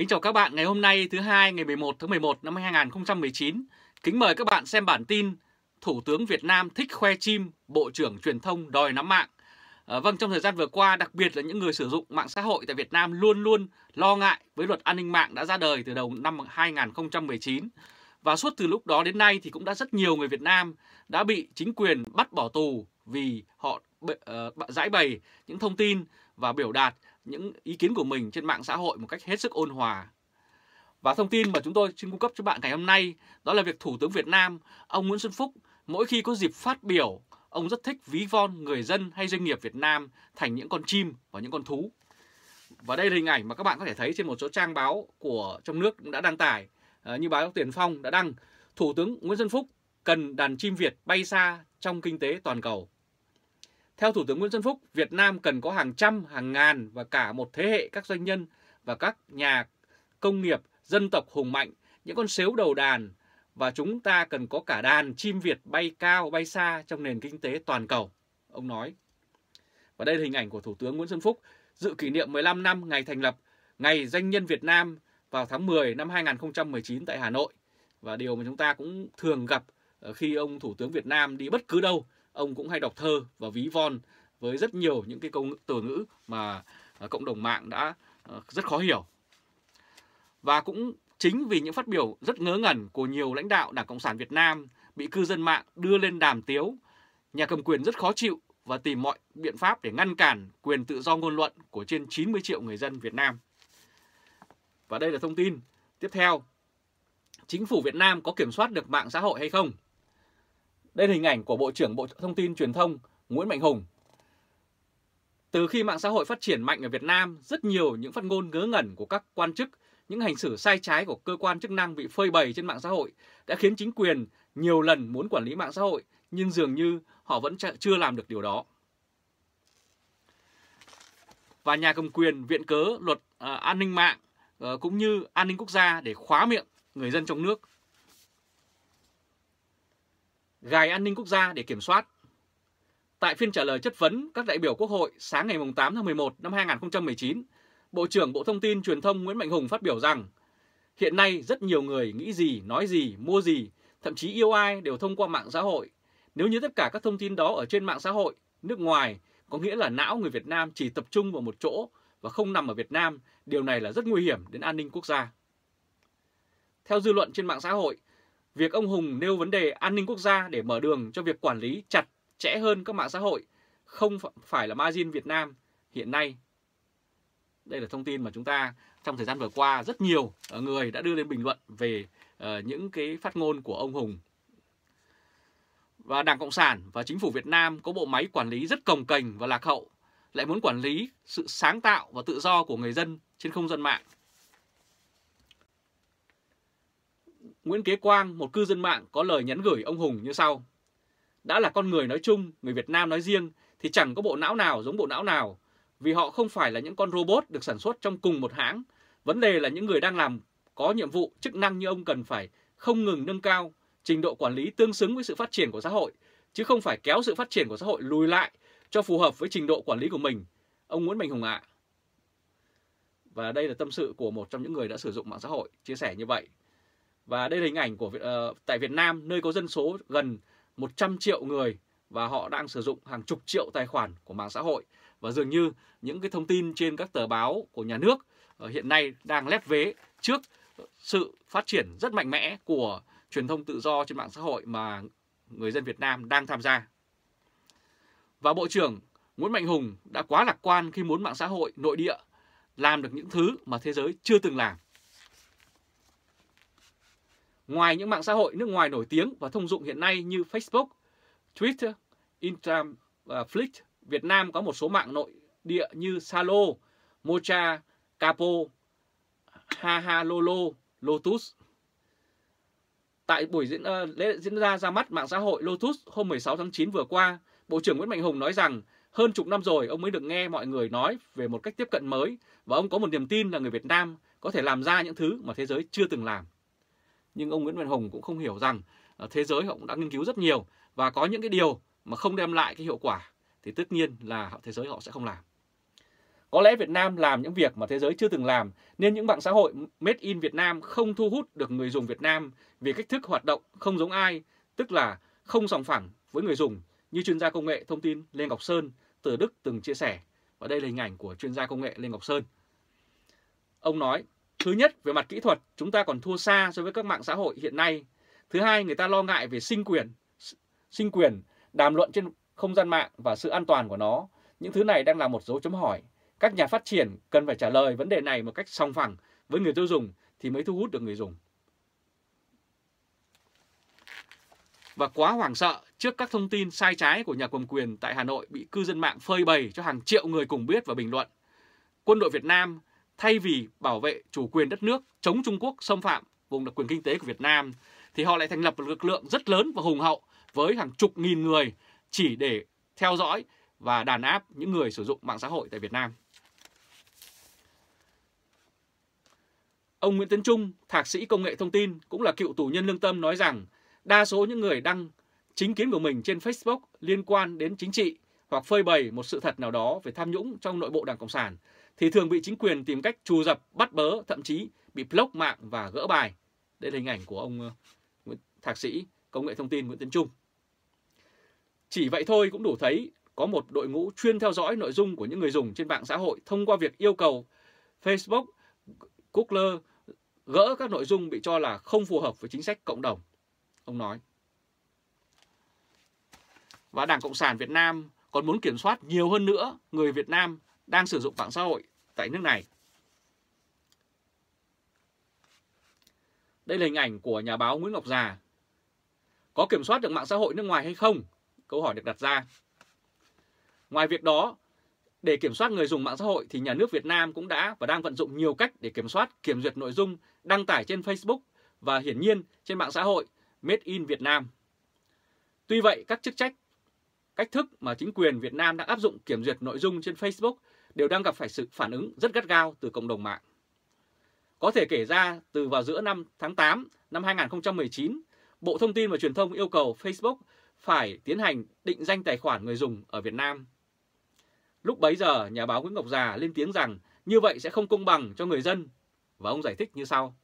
Kính chào các bạn ngày hôm nay thứ hai ngày 11 tháng 11 năm 2019. Kính mời các bạn xem bản tin Thủ tướng Việt Nam thích khoe chim, Bộ trưởng Truyền thông đòi nắm mạng. À, vâng, trong thời gian vừa qua, đặc biệt là những người sử dụng mạng xã hội tại Việt Nam luôn luôn lo ngại với luật an ninh mạng đã ra đời từ đầu năm 2019. Và suốt từ lúc đó đến nay thì cũng đã rất nhiều người Việt Nam đã bị chính quyền bắt bỏ tù vì họ uh, giải bày những thông tin và biểu đạt những ý kiến của mình trên mạng xã hội một cách hết sức ôn hòa. Và thông tin mà chúng tôi xin cung cấp cho bạn ngày hôm nay đó là việc Thủ tướng Việt Nam, ông Nguyễn Xuân Phúc mỗi khi có dịp phát biểu, ông rất thích ví von người dân hay doanh nghiệp Việt Nam thành những con chim và những con thú. Và đây là hình ảnh mà các bạn có thể thấy trên một số trang báo của trong nước đã đăng tải ờ, như báo Tiền Phong đã đăng Thủ tướng Nguyễn Xuân Phúc cần đàn chim Việt bay xa trong kinh tế toàn cầu. Theo Thủ tướng Nguyễn Xuân Phúc, Việt Nam cần có hàng trăm, hàng ngàn và cả một thế hệ các doanh nhân và các nhà công nghiệp dân tộc hùng mạnh, những con sếu đầu đàn và chúng ta cần có cả đàn chim Việt bay cao bay xa trong nền kinh tế toàn cầu, ông nói. Và đây là hình ảnh của Thủ tướng Nguyễn Xuân Phúc dự kỷ niệm 15 năm ngày thành lập Ngày Doanh nhân Việt Nam vào tháng 10 năm 2019 tại Hà Nội. Và điều mà chúng ta cũng thường gặp ờ, khi ông Thủ tướng Việt Nam đi bất cứ đâu ông cũng hay đọc thơ và ví von với rất nhiều những cái câu từ ngữ mà à, cộng đồng mạng đã à, rất khó hiểu. Và cũng chính vì những phát biểu rất ngớ ngẩn của nhiều lãnh đạo Đảng Cộng sản Việt Nam bị cư dân mạng đưa lên đàm tiếu, nhà cầm quyền rất khó chịu và tìm mọi biện pháp để ngăn cản quyền tự do ngôn luận của trên 90 triệu người dân Việt Nam. Và đây là thông tin tiếp theo. Chính phủ Việt Nam có kiểm soát được mạng xã hội hay không? Đây là hình ảnh của Bộ trưởng Bộ Thông tin Truyền thông Nguyễn Mạnh Hùng. Từ khi mạng xã hội phát triển mạnh ở Việt Nam, rất nhiều những phát ngôn ngớ ngẩn của các quan chức, những hành xử sai trái của cơ quan chức năng bị phơi bày trên mạng xã hội đã khiến chính quyền nhiều lần muốn quản lý mạng xã hội nhưng dường như họ vẫn chưa làm được điều đó. Và nhà cầm quyền viện cớ luật à, an ninh mạng à, cũng như an ninh quốc gia để khóa miệng người dân trong nước gài an ninh quốc gia để kiểm soát. Tại phiên trả lời chất vấn các đại biểu Quốc hội sáng ngày 8 tháng 11 năm 2019, Bộ trưởng Bộ Thông tin Truyền thông Nguyễn Mạnh Hùng phát biểu rằng hiện nay rất nhiều người nghĩ gì, nói gì, mua gì, thậm chí yêu ai đều thông qua mạng xã hội. Nếu như tất cả các thông tin đó ở trên mạng xã hội, nước ngoài, có nghĩa là não người Việt Nam chỉ tập trung vào một chỗ và không nằm ở Việt Nam, điều này là rất nguy hiểm đến an ninh quốc gia. Theo dư luận trên mạng xã hội, Việc ông Hùng nêu vấn đề an ninh quốc gia để mở đường cho việc quản lý chặt chẽ hơn các mạng xã hội không phải là margin Việt Nam hiện nay. Đây là thông tin mà chúng ta trong thời gian vừa qua rất nhiều ờ, người đã đưa lên bình luận về ờ, những cái phát ngôn của ông Hùng. Và Đảng Cộng sản và Chính phủ Việt Nam có bộ máy quản lý rất cồng kềnh và lạc hậu, lại muốn quản lý sự sáng tạo và tự do của người dân trên không gian mạng Nguyễn Kế Quang, một cư dân mạng có lời nhắn gửi ông Hùng như sau. Đã là con người nói chung, người Việt Nam nói riêng thì chẳng có bộ não nào giống bộ não nào vì họ không phải là những con robot được sản xuất trong cùng một hãng. Vấn đề là những người đang làm có nhiệm vụ, chức năng như ông cần phải không ngừng nâng cao trình độ quản lý tương xứng với sự phát triển của xã hội chứ không phải kéo sự phát triển của xã hội lùi lại cho phù hợp với trình độ quản lý của mình. Ông Nguyễn bình Hùng ạ. À. Và đây là tâm sự của một trong những người đã sử dụng mạng xã hội chia sẻ như vậy và đây là hình ảnh của uh, tại Việt Nam nơi có dân số gần 100 triệu người và họ đang sử dụng hàng chục triệu tài khoản của mạng xã hội và dường như những cái thông tin trên các tờ báo của nhà nước uh, hiện nay đang lép vế trước sự phát triển rất mạnh mẽ của truyền thông tự do trên mạng xã hội mà người dân Việt Nam đang tham gia. Và Bộ trưởng Nguyễn Mạnh Hùng đã quá lạc quan khi muốn mạng xã hội nội địa làm được những thứ mà thế giới chưa từng làm. Ngoài những mạng xã hội nước ngoài nổi tiếng và thông dụng hiện nay như Facebook, Twitter, Instagram và Flickr, Việt Nam có một số mạng nội địa như Salo, Mocha, Capo, Haha Lolo, Lotus. Tại buổi diễn ờ, lễ diễn ra ra mắt mạng xã hội Lotus hôm 16 tháng 9 vừa qua, Bộ trưởng Nguyễn Mạnh Hùng nói rằng hơn chục năm rồi ông mới được nghe mọi người nói về một cách tiếp cận mới và ông có một niềm tin là người Việt Nam có thể làm ra những thứ mà thế giới chưa từng làm nhưng ông Nguyễn Văn Hùng cũng không hiểu rằng ờ, thế giới họ cũng đã nghiên cứu rất nhiều và có những cái điều mà không đem lại cái hiệu quả thì tất nhiên là thế giới họ sẽ không làm. Có lẽ Việt Nam làm những việc mà thế giới chưa từng làm nên những mạng xã hội made in Việt Nam không thu hút được người dùng Việt Nam vì cách thức hoạt động không giống ai, tức là không sòng phẳng với người dùng như chuyên gia công nghệ thông tin Lê Ngọc Sơn từ Đức từng chia sẻ. Và đây là hình ảnh của chuyên gia công nghệ Lê Ngọc Sơn. Ông nói, Thứ nhất, về mặt kỹ thuật, chúng ta còn thua xa so với các mạng xã hội hiện nay. Thứ hai, người ta lo ngại về sinh quyền, sinh quyền, đàm luận trên không gian mạng và sự an toàn của nó. Những thứ này đang là một dấu chấm hỏi. Các nhà phát triển cần phải trả lời vấn đề này một cách song phẳng với người tiêu dùng thì mới thu hút được người dùng. Và quá hoảng sợ trước các thông tin sai trái của nhà cầm quyền tại Hà Nội bị cư dân mạng phơi bày cho hàng triệu người cùng biết và bình luận. Quân đội Việt Nam thay vì bảo vệ chủ quyền đất nước chống Trung Quốc xâm phạm vùng đặc quyền kinh tế của Việt Nam thì họ lại thành lập một lực lượng rất lớn và hùng hậu với hàng chục nghìn người chỉ để theo dõi và đàn áp những người sử dụng mạng xã hội tại Việt Nam. Ông Nguyễn Tấn Trung, thạc sĩ công nghệ thông tin, cũng là cựu tù nhân lương tâm nói rằng đa số những người đăng chính kiến của mình trên Facebook liên quan đến chính trị hoặc phơi bày một sự thật nào đó về tham nhũng trong nội bộ Đảng Cộng sản thì thường bị chính quyền tìm cách trù dập, bắt bớ, thậm chí bị block mạng và gỡ bài. Đây là hình ảnh của ông ờ, Nguyễn Thạc sĩ Công nghệ thông tin Nguyễn Tiến Trung. Chỉ vậy thôi cũng đủ thấy có một đội ngũ chuyên theo dõi nội dung của những người dùng trên mạng xã hội thông qua việc yêu cầu Facebook, Google gỡ các nội dung bị cho là không phù hợp với chính sách cộng đồng. Ông nói. Và Đảng Cộng sản Việt Nam còn muốn kiểm soát nhiều hơn nữa người Việt Nam đang sử dụng mạng xã hội tại nước này. Đây là hình ảnh của nhà báo Nguyễn Ngọc Già. Có kiểm soát được mạng xã hội nước ngoài hay không? Câu hỏi được đặt ra. Ngoài việc đó, để kiểm soát người dùng mạng xã hội thì nhà nước Việt Nam cũng đã và đang vận dụng nhiều cách để kiểm soát, kiểm duyệt nội dung đăng tải trên Facebook và hiển nhiên trên mạng xã hội Made in Việt Nam. Tuy vậy, các chức trách, cách thức mà chính quyền Việt Nam đang áp dụng kiểm duyệt nội dung trên Facebook đều đang gặp phải sự phản ứng rất gắt gao từ cộng đồng mạng. Có thể kể ra từ vào giữa năm tháng 8 năm 2019, Bộ Thông tin và Truyền thông yêu cầu Facebook phải tiến hành định danh tài khoản người dùng ở Việt Nam. Lúc bấy giờ, nhà báo Nguyễn Ngọc Già lên tiếng rằng như vậy sẽ không công bằng cho người dân và ông giải thích như sau.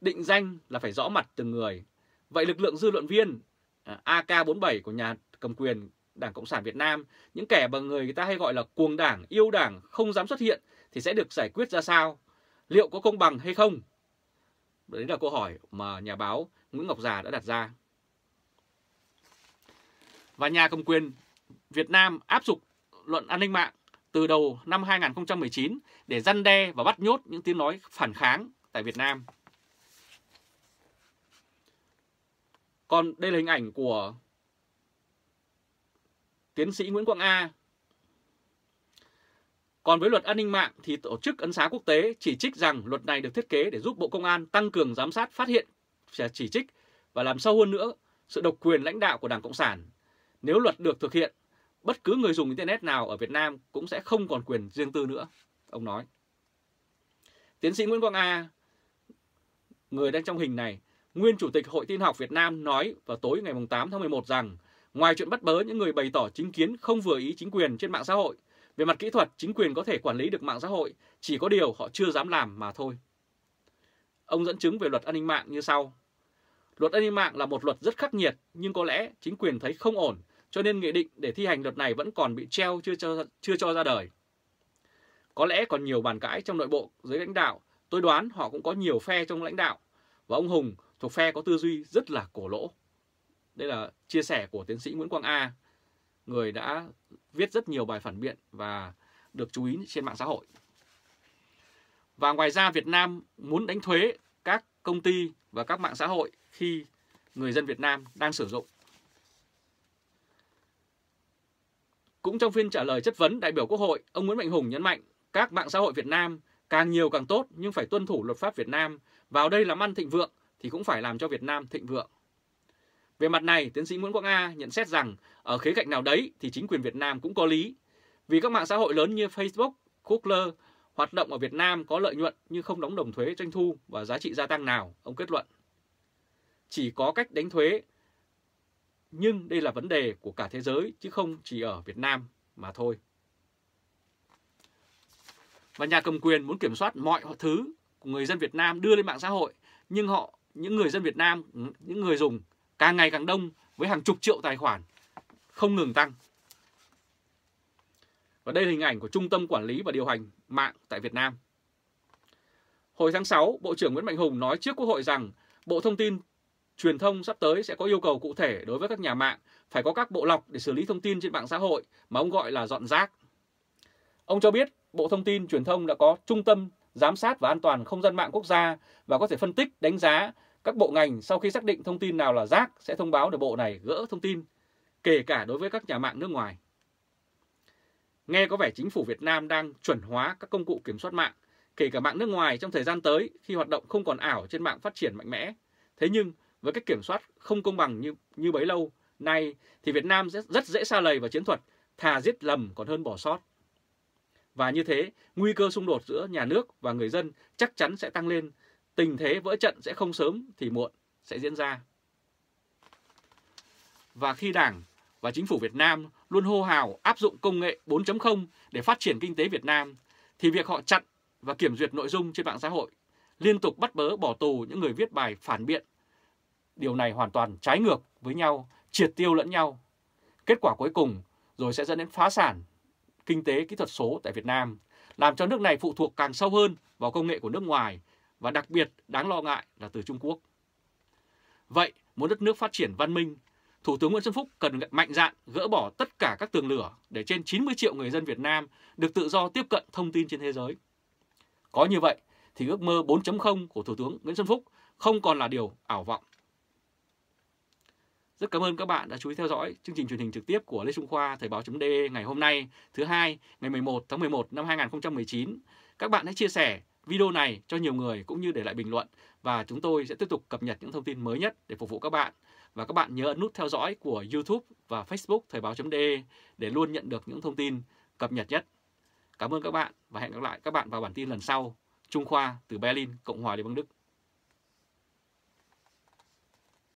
Định danh là phải rõ mặt từng người. Vậy lực lượng dư luận viên à, AK47 của nhà cầm quyền Đảng Cộng sản Việt Nam, những kẻ bằng người người ta hay gọi là cuồng đảng, yêu đảng, không dám xuất hiện thì sẽ được giải quyết ra sao? Liệu có công bằng hay không? Đấy là câu hỏi mà nhà báo Nguyễn Ngọc Già đã đặt ra. Và nhà cầm quyền Việt Nam áp dụng luận an ninh mạng từ đầu năm 2019 để răn đe và bắt nhốt những tiếng nói phản kháng tại Việt Nam. Còn đây là hình ảnh của tiến sĩ Nguyễn Quang A. Còn với luật an ninh mạng thì Tổ chức Ấn xá Quốc tế chỉ trích rằng luật này được thiết kế để giúp Bộ Công an tăng cường giám sát phát hiện chỉ trích và làm sâu hơn nữa sự độc quyền lãnh đạo của Đảng Cộng sản. Nếu luật được thực hiện, bất cứ người dùng Internet nào ở Việt Nam cũng sẽ không còn quyền riêng tư nữa, ông nói. Tiến sĩ Nguyễn Quang A, người đang trong hình này, nguyên Chủ tịch Hội tin học Việt Nam nói vào tối ngày 8 tháng 11 rằng Ngoài chuyện bắt bớ những người bày tỏ chính kiến không vừa ý chính quyền trên mạng xã hội, về mặt kỹ thuật chính quyền có thể quản lý được mạng xã hội, chỉ có điều họ chưa dám làm mà thôi. Ông dẫn chứng về luật an ninh mạng như sau. Luật an ninh mạng là một luật rất khắc nghiệt nhưng có lẽ chính quyền thấy không ổn cho nên nghị định để thi hành luật này vẫn còn bị treo chưa cho, chưa cho ra đời. Có lẽ còn nhiều bàn cãi trong nội bộ dưới lãnh đạo, tôi đoán họ cũng có nhiều phe trong lãnh đạo và ông Hùng thuộc phe có tư duy rất là cổ lỗ. Đây là chia sẻ của tiến sĩ Nguyễn Quang A, người đã viết rất nhiều bài phản biện và được chú ý trên mạng xã hội. Và ngoài ra Việt Nam muốn đánh thuế các công ty và các mạng xã hội khi người dân Việt Nam đang sử dụng. Cũng trong phiên trả lời chất vấn đại biểu Quốc hội, ông Nguyễn Mạnh Hùng nhấn mạnh các mạng xã hội Việt Nam càng nhiều càng tốt nhưng phải tuân thủ luật pháp Việt Nam. Vào đây làm ăn thịnh vượng thì cũng phải làm cho Việt Nam thịnh vượng. Về mặt này, tiến sĩ Nguyễn Quang A nhận xét rằng ở khía cạnh nào đấy thì chính quyền Việt Nam cũng có lý. Vì các mạng xã hội lớn như Facebook, Google hoạt động ở Việt Nam có lợi nhuận nhưng không đóng đồng thuế doanh thu và giá trị gia tăng nào, ông kết luận. Chỉ có cách đánh thuế, nhưng đây là vấn đề của cả thế giới chứ không chỉ ở Việt Nam mà thôi. Và nhà cầm quyền muốn kiểm soát mọi thứ của người dân Việt Nam đưa lên mạng xã hội, nhưng họ những người dân Việt Nam, những người dùng càng ngày càng đông với hàng chục triệu tài khoản không ngừng tăng. Và đây là hình ảnh của Trung tâm Quản lý và Điều hành mạng tại Việt Nam. Hồi tháng 6, Bộ trưởng Nguyễn Mạnh Hùng nói trước Quốc hội rằng Bộ Thông tin Truyền thông sắp tới sẽ có yêu cầu cụ thể đối với các nhà mạng phải có các bộ lọc để xử lý thông tin trên mạng xã hội mà ông gọi là dọn rác. Ông cho biết Bộ Thông tin Truyền thông đã có Trung tâm Giám sát và An toàn Không gian mạng quốc gia và có thể phân tích, đánh giá các bộ ngành sau khi xác định thông tin nào là rác sẽ thông báo để bộ này gỡ thông tin, kể cả đối với các nhà mạng nước ngoài. Nghe có vẻ chính phủ Việt Nam đang chuẩn hóa các công cụ kiểm soát mạng, kể cả mạng nước ngoài trong thời gian tới khi hoạt động không còn ảo trên mạng phát triển mạnh mẽ. Thế nhưng với cách kiểm soát không công bằng như như bấy lâu nay thì Việt Nam rất, rất dễ xa lầy vào chiến thuật thà giết lầm còn hơn bỏ sót. Và như thế, nguy cơ xung đột giữa nhà nước và người dân chắc chắn sẽ tăng lên tình thế vỡ trận sẽ không sớm thì muộn sẽ diễn ra. Và khi Đảng và Chính phủ Việt Nam luôn hô hào áp dụng công nghệ 4.0 để phát triển kinh tế Việt Nam, thì việc họ chặn và kiểm duyệt nội dung trên mạng xã hội, liên tục bắt bớ bỏ tù những người viết bài phản biện. Điều này hoàn toàn trái ngược với nhau, triệt tiêu lẫn nhau. Kết quả cuối cùng rồi sẽ dẫn đến phá sản kinh tế kỹ thuật số tại Việt Nam, làm cho nước này phụ thuộc càng sâu hơn vào công nghệ của nước ngoài và đặc biệt đáng lo ngại là từ Trung Quốc. Vậy, muốn đất nước phát triển văn minh, Thủ tướng Nguyễn Xuân Phúc cần mạnh dạn gỡ bỏ tất cả các tường lửa để trên 90 triệu người dân Việt Nam được tự do tiếp cận thông tin trên thế giới. Có như vậy thì ước mơ 4.0 của Thủ tướng Nguyễn Xuân Phúc không còn là điều ảo vọng. Rất cảm ơn các bạn đã chú ý theo dõi chương trình truyền hình trực tiếp của Lê Trung Khoa Thời báo.de ngày hôm nay thứ hai ngày 11 tháng 11 năm 2019. Các bạn hãy chia sẻ, video này cho nhiều người cũng như để lại bình luận và chúng tôi sẽ tiếp tục cập nhật những thông tin mới nhất để phục vụ các bạn. Và các bạn nhớ ấn nút theo dõi của YouTube và Facebook Thời báo.de để luôn nhận được những thông tin cập nhật nhất. Cảm ơn các bạn và hẹn gặp lại các bạn vào bản tin lần sau. Trung Khoa từ Berlin, Cộng hòa Liên bang Đức.